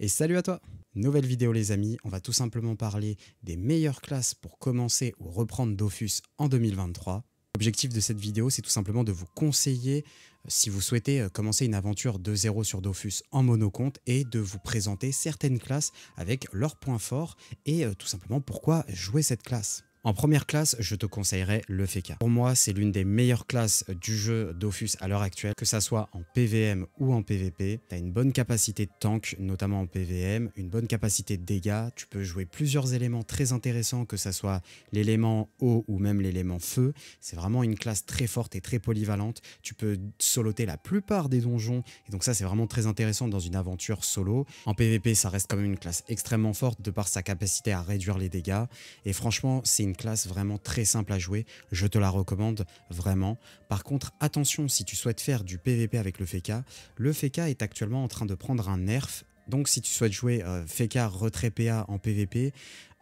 et salut à toi Nouvelle vidéo les amis, on va tout simplement parler des meilleures classes pour commencer ou reprendre Dofus en 2023. L'objectif de cette vidéo, c'est tout simplement de vous conseiller euh, si vous souhaitez euh, commencer une aventure de zéro sur Dofus en monocompte et de vous présenter certaines classes avec leurs points forts et euh, tout simplement pourquoi jouer cette classe. En première classe, je te conseillerais le FECA. Pour moi, c'est l'une des meilleures classes du jeu Dofus à l'heure actuelle, que ça soit en PVM ou en PVP. Tu as une bonne capacité de tank, notamment en PVM, une bonne capacité de dégâts, tu peux jouer plusieurs éléments très intéressants, que ça soit l'élément eau ou même l'élément feu. C'est vraiment une classe très forte et très polyvalente. Tu peux soloter la plupart des donjons, et donc ça c'est vraiment très intéressant dans une aventure solo. En PVP, ça reste quand même une classe extrêmement forte de par sa capacité à réduire les dégâts, et franchement, c'est une une classe vraiment très simple à jouer, je te la recommande vraiment. Par contre, attention si tu souhaites faire du PVP avec le Feka, le Feka est actuellement en train de prendre un nerf, donc si tu souhaites jouer euh, Feka retrait PA en PVP,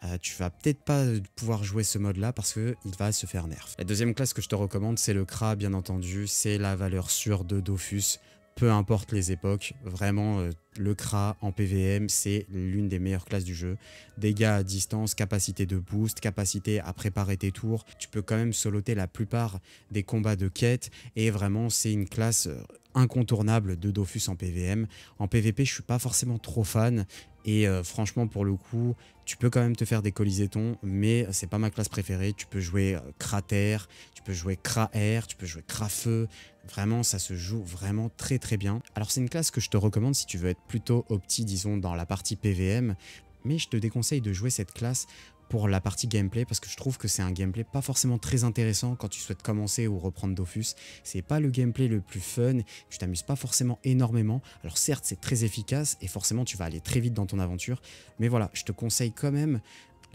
euh, tu vas peut-être pas pouvoir jouer ce mode là parce qu'il va se faire nerf. La deuxième classe que je te recommande c'est le Kra bien entendu, c'est la valeur sûre de Dofus peu importe les époques. Vraiment, euh, le KRA en PVM, c'est l'une des meilleures classes du jeu. Dégâts à distance, capacité de boost, capacité à préparer tes tours. Tu peux quand même soloter la plupart des combats de quête. Et vraiment, c'est une classe euh, incontournable de Dofus en PVM. En PVP, je suis pas forcément trop fan. Et euh, franchement, pour le coup, tu peux quand même te faire des colisétons, mais c'est pas ma classe préférée. Tu peux jouer KRA Terre, tu peux jouer KRA Air, tu peux jouer Cra Feu, Vraiment, ça se joue vraiment très très bien. Alors c'est une classe que je te recommande si tu veux être plutôt opti, disons, dans la partie PVM, mais je te déconseille de jouer cette classe pour la partie gameplay parce que je trouve que c'est un gameplay pas forcément très intéressant quand tu souhaites commencer ou reprendre Dofus. C'est pas le gameplay le plus fun, tu t'amuse pas forcément énormément. Alors certes, c'est très efficace et forcément tu vas aller très vite dans ton aventure, mais voilà, je te conseille quand même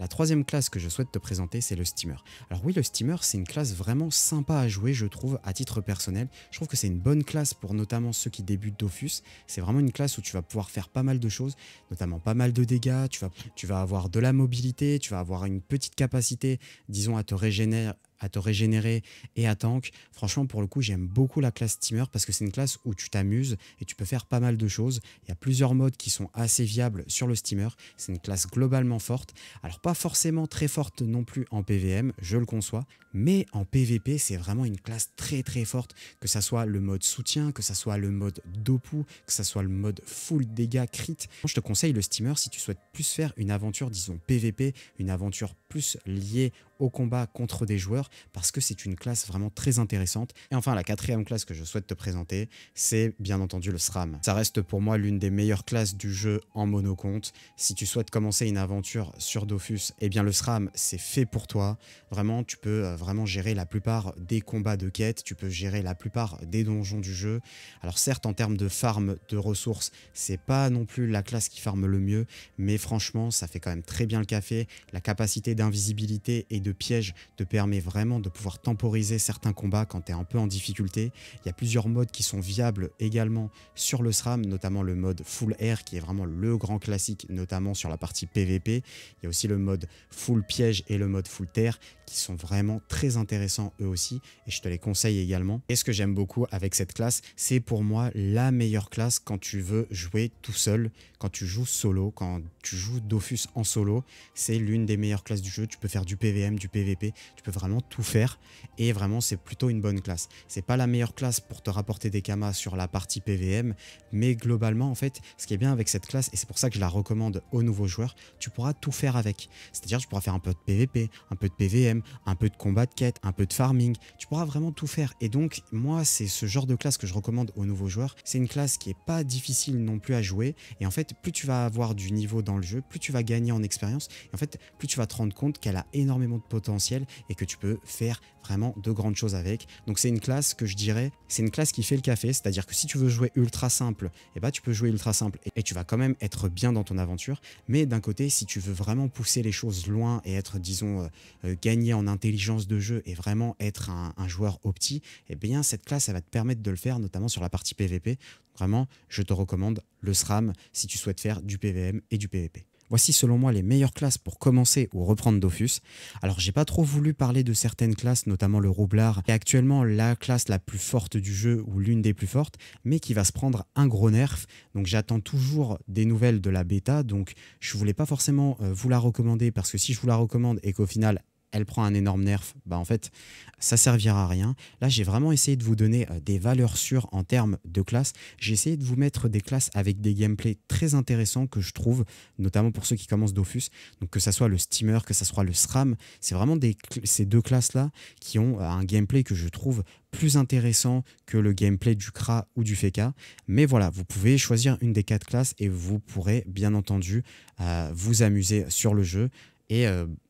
la troisième classe que je souhaite te présenter, c'est le steamer. Alors oui, le steamer, c'est une classe vraiment sympa à jouer, je trouve, à titre personnel. Je trouve que c'est une bonne classe pour notamment ceux qui débutent Dofus. C'est vraiment une classe où tu vas pouvoir faire pas mal de choses, notamment pas mal de dégâts, tu vas, tu vas avoir de la mobilité, tu vas avoir une petite capacité, disons, à te régénérer à te régénérer et à tank. Franchement, pour le coup, j'aime beaucoup la classe Steamer parce que c'est une classe où tu t'amuses et tu peux faire pas mal de choses. Il y a plusieurs modes qui sont assez viables sur le Steamer. C'est une classe globalement forte. Alors, pas forcément très forte non plus en PVM, je le conçois, mais en PVP, c'est vraiment une classe très très forte, que ça soit le mode soutien, que ça soit le mode dopou que ça soit le mode full dégâts crit. Je te conseille le Steamer si tu souhaites plus faire une aventure, disons PVP, une aventure plus liée au combat contre des joueurs parce que c'est une classe vraiment très intéressante. Et enfin, la quatrième classe que je souhaite te présenter, c'est bien entendu le SRAM. Ça reste pour moi l'une des meilleures classes du jeu en monocompte. Si tu souhaites commencer une aventure sur Dofus, et eh bien le SRAM, c'est fait pour toi. Vraiment, tu peux euh, vraiment gérer la plupart des combats de quête, tu peux gérer la plupart des donjons du jeu. Alors certes, en termes de farm de ressources, c'est pas non plus la classe qui farme le mieux, mais franchement, ça fait quand même très bien le café. La capacité d'invisibilité et de piège te permet vraiment de pouvoir temporiser certains combats quand tu es un peu en difficulté. Il y a plusieurs modes qui sont viables également sur le SRAM, notamment le mode Full Air qui est vraiment le grand classique, notamment sur la partie PVP. Il y a aussi le mode Full Piège et le mode Full Terre qui sont vraiment très intéressants eux aussi et je te les conseille également. Et ce que j'aime beaucoup avec cette classe, c'est pour moi la meilleure classe quand tu veux jouer tout seul, quand tu joues solo, quand tu joues Dofus en solo. C'est l'une des meilleures classes du jeu. Tu peux faire du PVM du PVP. Tu peux vraiment tout faire et vraiment c'est plutôt une bonne classe. C'est pas la meilleure classe pour te rapporter des kamas sur la partie PVM, mais globalement en fait, ce qui est bien avec cette classe et c'est pour ça que je la recommande aux nouveaux joueurs, tu pourras tout faire avec. C'est-à-dire tu pourras faire un peu de PVP, un peu de PVM, un peu de combat de quête, un peu de farming. Tu pourras vraiment tout faire et donc moi c'est ce genre de classe que je recommande aux nouveaux joueurs. C'est une classe qui est pas difficile non plus à jouer et en fait plus tu vas avoir du niveau dans le jeu, plus tu vas gagner en expérience et en fait plus tu vas te rendre compte qu'elle a énormément de potentiel et que tu peux faire vraiment de grandes choses avec. Donc c'est une classe que je dirais, c'est une classe qui fait le café, c'est-à-dire que si tu veux jouer ultra simple, et eh ben, tu peux jouer ultra simple et, tu vas quand même être bien dans ton aventure. Mais d'un côté, si tu veux vraiment pousser les choses loin et être, disons, euh, euh, gagné en intelligence de jeu et vraiment être un, joueur opti, eh bien cette classe, elle va te permettre de le faire, notamment sur la partie PVP. Vraiment, je te recommande le SRAM si tu souhaites faire du PVM et du PVP. Voici selon moi les meilleures classes pour commencer ou reprendre Dofus. Alors j'ai pas trop voulu parler de certaines classes, notamment le roublard, qui est actuellement la classe la plus forte du jeu ou l'une des plus fortes, mais qui va se prendre un gros nerf. Donc j'attends toujours des nouvelles de la bêta, donc je voulais pas forcément euh, vous la recommander parce que si je vous la recommande et qu'au final elle prend un énorme nerf, bah en fait, ça servira à rien. Là, j'ai vraiment essayé de vous donner euh, des valeurs sûres en termes de classes. J'ai essayé de vous mettre des classes avec des gameplays très intéressants que je trouve, notamment pour ceux qui commencent Dofus. Donc que ça soit le Steamer, que ce soit le SRAM, c'est vraiment ces deux classes-là qui ont euh, un gameplay que je trouve plus intéressant que le gameplay du Kra ou du Feka. Mais voilà, vous pouvez choisir une des quatre classes et vous pourrez bien entendu euh, vous amuser sur le jeu. Et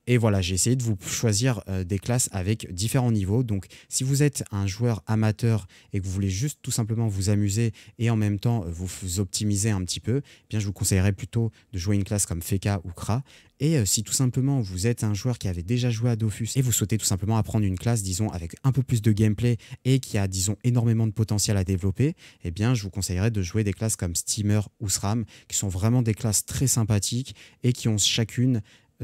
et voilà, j'ai essayé de vous choisir euh, des classes avec différents niveaux. Donc si vous êtes un joueur amateur et que vous voulez juste tout simplement vous amuser et en même temps euh, vous optimiser un petit peu, eh bien je vous conseillerais plutôt de jouer une classe comme Feka ou Kra. Et euh, si tout simplement vous êtes un joueur qui avait déjà joué à Dofus et vous souhaitez tout simplement apprendre une classe, disons, avec un peu plus de gameplay et qui a, disons, énormément de potentiel à développer, eh bien, je vous conseillerais de jouer des classes comme Steamer ou SRAM, qui sont vraiment des classes très sympathiques et qui ont chacune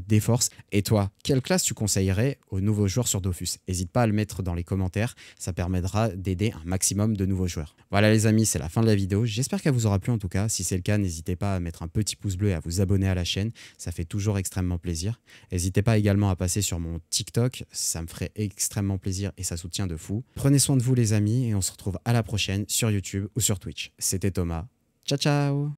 des forces. Et toi, quelle classe tu conseillerais aux nouveaux joueurs sur Dofus N'hésite pas à le mettre dans les commentaires, ça permettra d'aider un maximum de nouveaux joueurs. Voilà les amis, c'est la fin de la vidéo. J'espère qu'elle vous aura plu en tout cas. Si c'est le cas, n'hésitez pas à mettre un petit pouce bleu et à vous abonner à la chaîne. Ça fait toujours extrêmement plaisir. N'hésitez pas également à passer sur mon TikTok. Ça me ferait extrêmement plaisir et ça soutient de fou. Prenez soin de vous les amis et on se retrouve à la prochaine sur YouTube ou sur Twitch. C'était Thomas. Ciao ciao